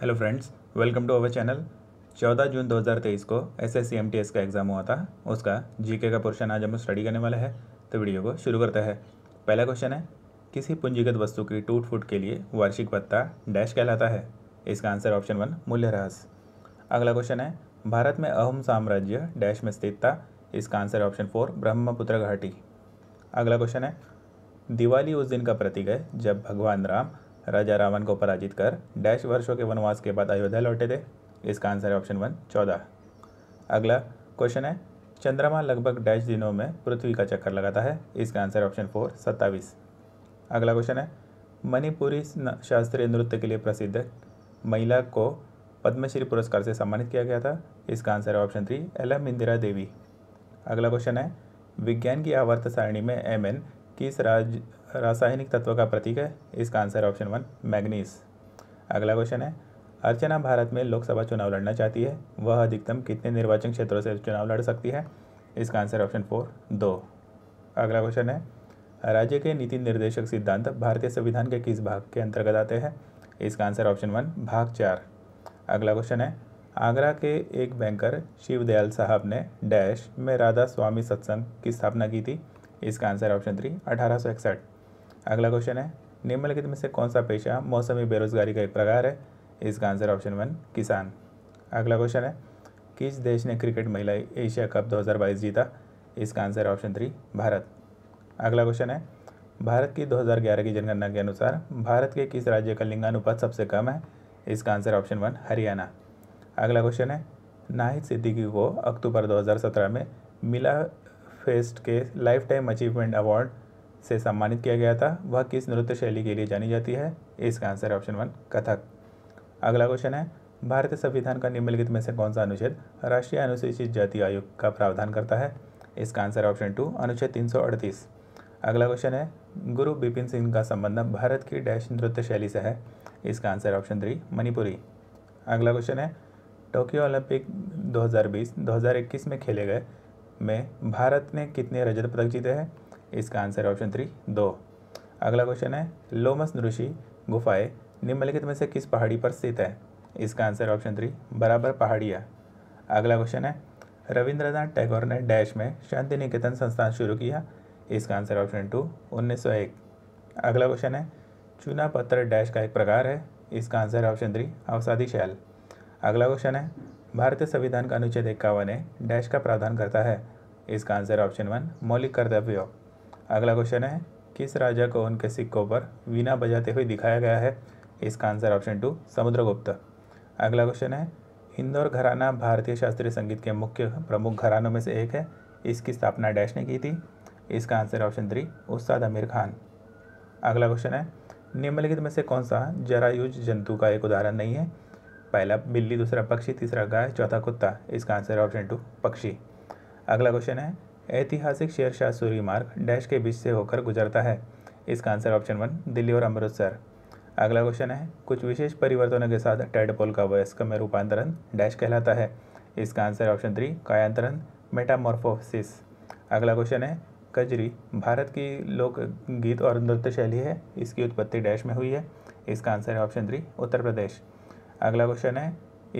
hello friends welcome to our channel 14 जून 2023 को S S का एग्ज़ाम हुआ था उसका जीके का पोर्शन आज हम स्टडी करने वाले हैं तो वीडियो को शुरू करते हैं पहला क्वेश्चन है किसी पूंजीगत वस्तु की टूट फूट के लिए वार्षिक पत्ता डैश कहलाता है इसका आंसर ऑप्शन वन मूल्य रहस्य अगला क्वेश्चन है भारत में अहम साम्राज्य डैश में स्थित था इसका आंसर ऑप्शन फोर ब्रह्मपुत्र घाटी अगला क्वेश्चन है दिवाली उस दिन का प्रतीक है जब भगवान राम राजा रावण को पराजित कर डैश वर्षों के वनवास के बाद अयोध्या लौटे थे इसका आंसर है ऑप्शन वन चौदह अगला क्वेश्चन है चंद्रमा लगभग डैश दिनों में पृथ्वी का चक्कर लगाता है इसका आंसर ऑप्शन फोर सत्ताईस अगला क्वेश्चन है मणिपुरी शास्त्रीय नृत्य के लिए प्रसिद्ध महिला को पद्मश्री पुरस्कार से सम्मानित किया गया था इसका आंसर है option three L M Indira Devi अगला क्वेश्चन है विज्ञान की आवर्त सारणी में एम एन किस राज्य रासायनिक तत्व का प्रतीक है इसका आंसर ऑप्शन वन मैग्नीस अगला क्वेश्चन है अर्चना भारत में लोकसभा चुनाव लड़ना चाहती है वह अधिकतम कितने निर्वाचन क्षेत्रों से चुनाव लड़ सकती है इसका आंसर ऑप्शन फोर दो अगला क्वेश्चन है राज्य के नीति निर्देशक सिद्धांत भारतीय संविधान के किस भाग के अंतर्गत आते हैं इसका आंसर ऑप्शन वन भाग चार अगला क्वेश्चन है आगरा के एक बैंकर शिवदयाल साहब ने डैश में राधा स्वामी सत्संग की स्थापना की थी इसका आंसर ऑप्शन थ्री अठारह सौ इकसठ अगला क्वेश्चन है निम्नलिखित में से कौन सा पेशा मौसमी बेरोजगारी का एक प्रकार है इसका आंसर ऑप्शन वन किसान अगला क्वेश्चन है किस देश ने क्रिकेट महिला एशिया कप 2022 जीता इसका आंसर है ऑप्शन थ्री भारत अगला क्वेश्चन है भारत की 2011 की जनगणना के अनुसार भारत के किस राज्य का लिंगानुपात सबसे कम है इसका आंसर ऑप्शन वन हरियाणा अगला क्वेश्चन है नाहिद सिद्दीकी को अक्टूबर 2017 में मिला फेस्ट के लाइफ टाइम अचीवमेंट अवार्ड से सम्मानित किया गया था वह किस नृत्य शैली के लिए जानी जाती है इसका आंसर ऑप्शन वन कथक अगला क्वेश्चन है भारतीय संविधान का निम्नलिखित में से कौन सा अनुच्छेद राष्ट्रीय अनुसूचित जाति आयोग का प्रावधान करता है इसका आंसर ऑप्शन टू अनुच्छेद तीन अगला क्वेश्चन है गुरु बिपिन सिंह का संबंध भारत की डैश नृत्य शैली से है इसका आंसर ऑप्शन थ्री मणिपुरी अगला क्वेश्चन है टोक्यो ओलंपिक 2020-2021 में खेले गए में भारत ने कितने रजत पदक जीते हैं इसका आंसर है ऑप्शन थ्री दो अगला क्वेश्चन है लोमस नृषि गुफाएं निम्नलिखित में से किस पहाड़ी पर स्थित है इसका आंसर ऑप्शन थ्री बराबर पहाड़िया अगला क्वेश्चन है रविंद्रनाथ टैगोर ने डैश में शांति निकेतन संस्थान शुरू किया इसका आंसर ऑप्शन टू उन्नीस अगला क्वेश्चन है चूना पत्थर डैश का एक प्रकार है इसका आंसर है ऑप्शन थ्री अवसादी शैल अगला क्वेश्चन है भारतीय संविधान का अनुच्छेद इक्यावन है डैश का प्रावधान करता है इसका आंसर ऑप्शन वन मौलिक कर्तव्य अगला क्वेश्चन है किस राजा को उनके सिक्कों पर वीणा बजाते हुए दिखाया गया है इसका आंसर ऑप्शन टू समुद्रगुप्त अगला क्वेश्चन है इंदौर घराना भारतीय शास्त्रीय संगीत के मुख्य प्रमुख घरानों में से एक है इसकी स्थापना डैश ने की थी इसका आंसर ऑप्शन थ्री उस्ताद आमिर खान अगला क्वेश्चन है निम्नलिखित में से कौन सा जरायुज जंतु का एक उदाहरण नहीं है पहला बिल्ली दूसरा पक्षी तीसरा गाय चौथा कुत्ता इसका आंसर ऑप्शन टू पक्षी अगला क्वेश्चन है ऐतिहासिक शेरशाह सूरी मार्ग डैश के बीच से होकर गुजरता है इसका आंसर ऑप्शन वन दिल्ली और अमृतसर अगला क्वेश्चन है कुछ विशेष परिवर्तनों के साथ टेडपोल का वयस्क में रूपांतरण डैश कहलाता है इसका आंसर ऑप्शन थ्री कायांतरण मेटामोर्फोसिस अगला क्वेश्चन है कजरी भारत की लोक गीत और नृत्य शैली है इसकी उत्पत्ति डैश में हुई है इसका आंसर है ऑप्शन थ्री उत्तर प्रदेश अगला क्वेश्चन है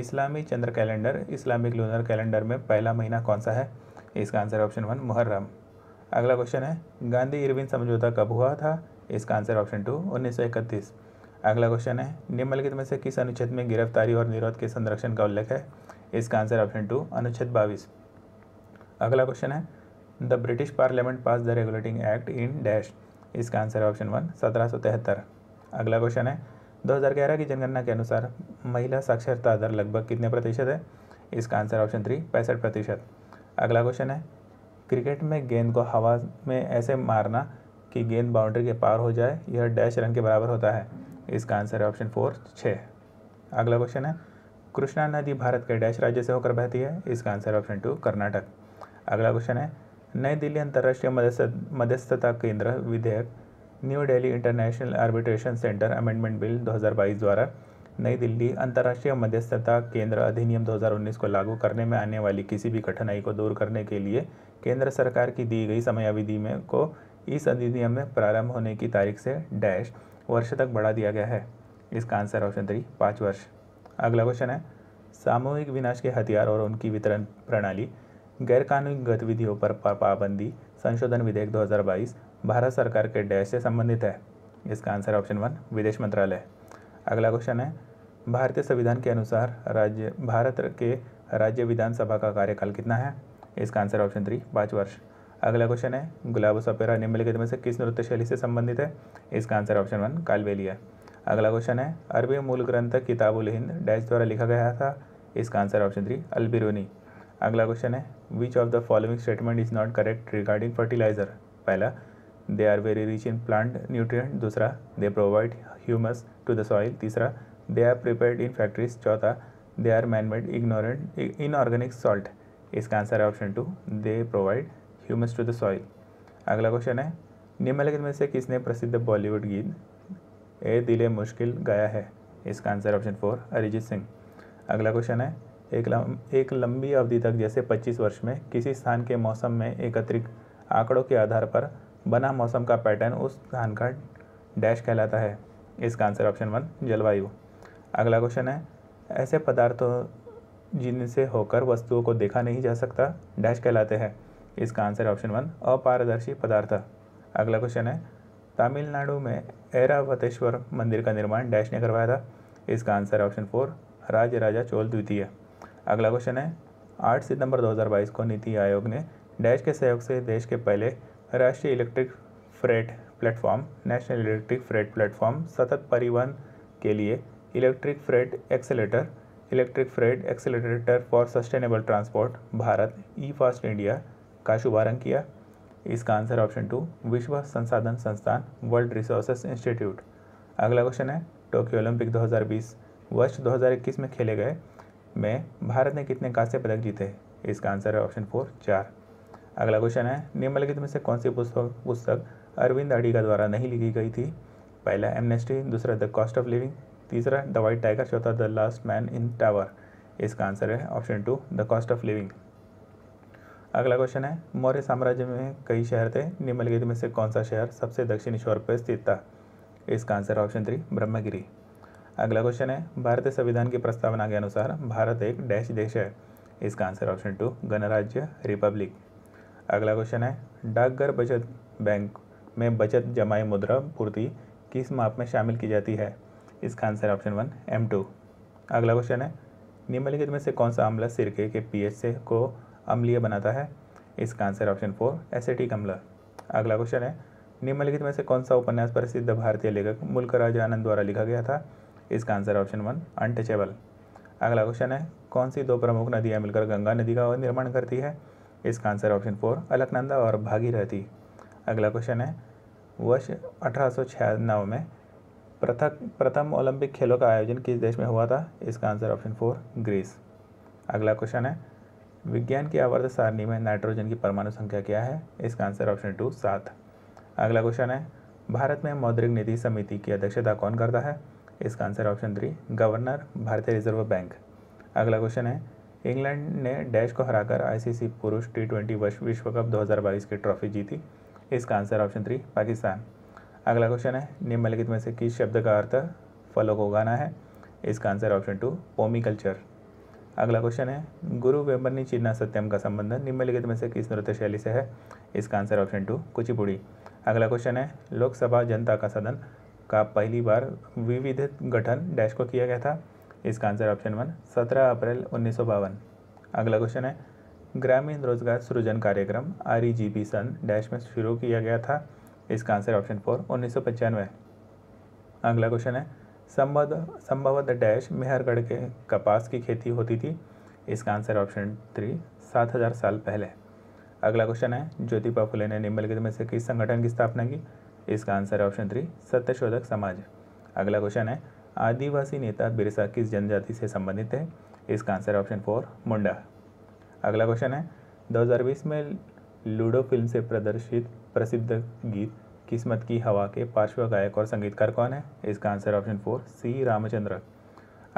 इस्लामी चंद्र कैलेंडर इस्लामिक लूनर कैलेंडर में पहला महीना कौन सा है इसका आंसर ऑप्शन वन मुहर्रम अगला क्वेश्चन है गांधी इरविन समझौता कब हुआ था इसका आंसर ऑप्शन टू उन्नीस अगला क्वेश्चन है निम्नलिखित में से किस अनुच्छेद में गिरफ्तारी और निरोध के संरक्षण का उल्लेख है इसका आंसर ऑप्शन टू अनुच्छेद बाईस अगला क्वेश्चन है the British parliament pass the regulating act in dash इसका आंसर ऑप्शन वन सत्रह सौ तिहत्तर अगला क्वेश्चन है 2011 की जनगणना के अनुसार महिला साक्षरता दर लगभग कितने प्रतिशत है इसका आंसर ऑप्शन थ्री पैंसठ प्रतिशत अगला क्वेश्चन है क्रिकेट में गेंद को हवा में ऐसे मारना कि गेंद बाउंड्री के पार हो जाए यह डैश रन के बराबर होता है इसका आंसर है ऑप्शन फोर छः अगला क्वेश्चन है कृष्णा नदी भारत के डैश राज्य से होकर बहती है इसका आंसर ऑप्शन टू कर्नाटक अगला क्वेश्चन है नई दिल्ली अंतर्राष्ट्रीय मध्यस्थता केंद्र विधेयक New Delhi international arbitration centre amendment bill 2022 द्वारा नई दिल्ली अंतर्राष्ट्रीय मध्यस्थता केंद्र अधिनियम 2019 को लागू करने में आने वाली किसी भी कठिनाई को दूर करने के लिए केंद्र सरकार की दी गई समयावधि में को इस अधिनियम में प्रारंभ होने की तारीख से डैश वर्ष तक बढ़ा दिया गया है इसका आंसर ऑप्शन थ्री पाँच वर्ष अगला क्वेश्चन है सामूहिक विनाश के हथियार और उनकी वितरण प्रणाली गैरकानूनी गतिविधियों पर पाबंदी संशोधन विधेयक 2022 भारत सरकार के डैश से संबंधित है इसका आंसर ऑप्शन वन विदेश मंत्रालय अगला क्वेश्चन है भारतीय संविधान के अनुसार राज्य भारत के राज्य विधानसभा का कार्यकाल कितना है इसका आंसर ऑप्शन थ्री पाँच वर्ष अगला क्वेश्चन है गुलाब सपेरा निम्नलिखित में से किस नृत्य शैली से संबंधित है इसका आंसर ऑप्शन वन कालबेली है अगला क्वेश्चन है अरबी मूल ग्रंथ किताबुल हिंद डैश द्वारा लिखा गया था इसका आंसर ऑप्शन थ्री अलबिरूनी अगला क्वेश्चन है which of the following statement is not correct regarding fertiliser पहला they are very rich in plant nutrient दूसरा they provide humus to the soil तीसरा they are prepared in factories चौथा they are manmade ignorant inorganic salt इसका answer है option two they provide humus to the soil अगला question है निम्नलिखित में से किसने प्रसिद्ध बॉलीवुड गीत ए दिले मुश्किल गाया है इसका answer option four Arijit Singh अगला क्वेश्चन है एक लम, एक लंबी अवधि तक जैसे 25 वर्ष में किसी स्थान के मौसम में एकत्रित आंकड़ों के आधार पर बना मौसम का पैटर्न उस स्थान का डैश कहलाता है इसका आंसर ऑप्शन वन जलवायु अगला क्वेश्चन है ऐसे पदार्थों जिनसे होकर वस्तुओं को देखा नहीं जा सकता डैश कहलाते हैं इसका आंसर ऑप्शन वन अपारदर्शी पदार्थ अगला क्वेश्चन है तमिलनाडु में ऐरावतेश्वर मंदिर का निर्माण डैश ने करवाया था इसका answer option four Rajaraja Chola द्वितीय अगला क्वेश्चन है आठ सितंबर 2022 को नीति आयोग ने डैश के सहयोग से देश के पहले राष्ट्रीय electric freight platform national electric freight platform सतत परिवहन के लिए electric freight accelerator electric freight accelerator for sustainable transport Bharat E fast India का शुभारंभ किया इसका आंसर ऑप्शन टू विश्व संसाधन संस्थान वर्ल्ड रिसोर्सेस इंस्टीट्यूट अगला क्वेश्चन है टोक्यो ओलंपिक 2020 वर्ष 2021 में खेले गए में भारत ने कितने कांस्य पदक जीते इसका आंसर है ऑप्शन फोर चार अगला क्वेश्चन है निम्नलिखित में से कौन सी पुस्तक पुस्तक अरविंद अडीगा द्वारा नहीं लिखी गई थी पहला एमनेस्टी दूसरा द कॉस्ट ऑफ लिविंग तीसरा द वाइट टाइगर चौथा the last man in tower इसका आंसर है option two the cost of living अगला क्वेश्चन है मौर्य साम्राज्य में कई शहर थे निम्नलिखित में से कौन सा शहर सबसे दक्षिण छोर पर स्थित था इसका आंसर ऑप्शन थ्री ब्रह्मगिरी अगला क्वेश्चन है भारतीय संविधान की प्रस्तावना के अनुसार भारत एक डैश देश है इसका आंसर ऑप्शन टू गणराज्य रिपब्लिक अगला क्वेश्चन है डाकघर बचत बैंक में बचत जमाई मुद्रा पूर्ति किस माप में शामिल की जाती है इसका answer option one M two अगला क्वेश्चन है निम्नलिखित में से कौन सा अम्ल सिरके के पीएच से को अम्लीय बनाता है इसका आंसर ऑप्शन फोर एसिटिक अम्ल अगला क्वेश्चन है निम्नलिखित में से कौन सा उपन्यास प्रसिद्ध भारतीय लेखक मुल्क राज आनंद द्वारा लिखा गया था इसका आंसर ऑप्शन वन अनटचेबल अगला क्वेश्चन है कौन सी दो प्रमुख नदियाँ मिलकर गंगा नदी का निर्माण करती है इसका आंसर ऑप्शन फोर अलकनंदा और भागीरथी अगला क्वेश्चन है वर्ष अठारह में प्रथक प्रथम ओलंपिक खेलों का आयोजन किस देश में हुआ था इसका आंसर ऑप्शन फोर ग्रीस अगला क्वेश्चन है विज्ञान की आवर्त सारणी में नाइट्रोजन की परमाणु संख्या क्या है इसका आंसर ऑप्शन टू सात अगला क्वेश्चन है भारत में मौद्रिक नीति समिति की अध्यक्षता कौन करता है इसका आंसर ऑप्शन थ्री गवर्नर भारतीय रिजर्व बैंक अगला क्वेश्चन है इंग्लैंड ने डैश को हराकर आईसीसी पुरुष टी ट्वेंटी विश्व कप 2022 की ट्रॉफी जीती इसका आंसर ऑप्शन थ्री पाकिस्तान अगला क्वेश्चन है निम्नलिखित में से किस शब्द का अर्थ फलों को उगाना है इसका answer option two pomiculture अगला क्वेश्चन है गुरु वेम्बनी चिन्ना सत्यम का संबंध निम्नलिखित में से किस नृत्य शैली से है इसका आंसर ऑप्शन टू कुचिपुड़ी अगला क्वेश्चन है लोकसभा जनता का सदन का पहली बार विविध गठन डैश को किया गया था इसका आंसर ऑप्शन वन सत्रह अप्रैल उन्नीस अगला क्वेश्चन है ग्रामीण रोजगार सृजन कार्यक्रम आर सन डैश में शुरू किया गया था इसका आंसर ऑप्शन फोर उन्नीस सौ पचानवे अगला क्वेश्चन है संभव संभवत डैश मेहरगढ़ के कपास की खेती होती थी इसका आंसर ऑप्शन थ्री सात हज़ार साल पहले अगला क्वेश्चन है ज्योतिपा फुले ने निम्नलिखित में से किस संगठन की स्थापना की इसका आंसर ऑप्शन थ्री सत्यशोधक समाज अगला क्वेश्चन है आदिवासी नेता बिरसा किस जनजाति से संबंधित है इसका आंसर ऑप्शन फोर मुंडा अगला क्वेश्चन है 2020 में लूडो फिल्म से प्रदर्शित प्रसिद्ध गीत किस्मत की हवा के पार्श्व गायक और संगीतकार कौन है इसका answer option four C Ramchandra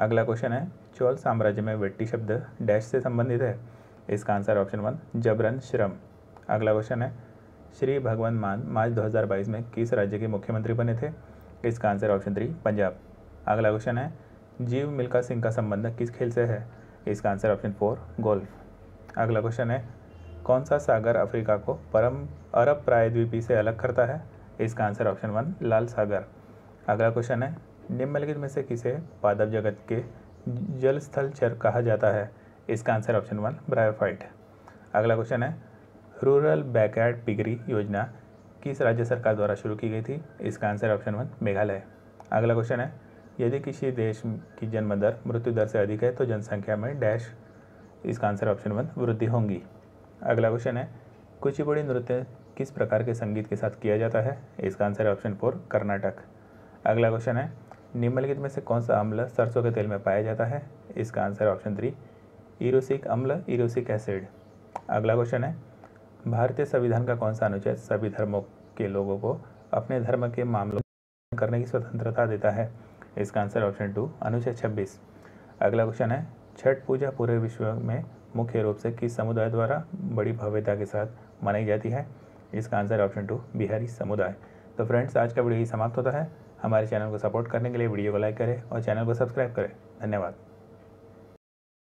अगला क्वेश्चन है चोल साम्राज्य में वेट्टी शब्द डैश से संबंधित है इसका आंसर ऑप्शन वन जबरन श्रम अगला क्वेश्चन है श्री भगवान मान मार्च 2022 में किस राज्य के मुख्यमंत्री बने थे इसका आंसर ऑप्शन थ्री पंजाब अगला क्वेश्चन है जीव मिल्खा सिंह का संबंध किस खेल से है इसका आंसर ऑप्शन फोर गोल्फ अगला क्वेश्चन है कौन सा सागर अफ्रीका को परम अरब प्रायद्वीपी से अलग करता है इसका आंसर ऑप्शन वन लाल सागर अगला क्वेश्चन है निम्नलिखित में से किसे पादप जगत के जल स्थल चर कहा जाता है इसका आंसर ऑप्शन वन ब्रायोफाइट अगला क्वेश्चन है रूरल बैकयार्ड पिगरी योजना किस राज्य सरकार द्वारा शुरू की गई थी इसका आंसर ऑप्शन वन मेघालय अगला क्वेश्चन है यदि किसी देश की जन्म दर मृत्यु दर से अधिक है तो जनसंख्या में डैश इसका आंसर ऑप्शन वन वृद्धि होंगी अगला क्वेश्चन है कुचिपुड़ी नृत्य किस प्रकार के संगीत के साथ किया जाता है इसका आंसर है ऑप्शन फोर कर्नाटक अगला क्वेश्चन है निम्नलिखित में से कौन सा अम्ल सरसों के तेल में पाया जाता है इसका आंसर है ऑप्शन थ्री इरोसिक अम्ल इरोसिक एसिड अगला क्वेश्चन है भारतीय संविधान का कौन सा अनुच्छेद सभी धर्मों के लोगों को अपने धर्म के मामलों करने की स्वतंत्रता देता है इसका आंसर ऑप्शन टू अनुच्छेद छब्बीस अगला क्वेश्चन है छठ पूजा पूरे विश्व में मुख्य रूप से किस समुदाय द्वारा बड़ी भव्यता के साथ मनाई जाती है इसका आंसर ऑप्शन टू बिहारी समुदाय तो फ्रेंड्स आज का वीडियो ही समाप्त होता है हमारे चैनल को सपोर्ट करने के लिए वीडियो को लाइक करें और चैनल को सब्सक्राइब करें धन्यवाद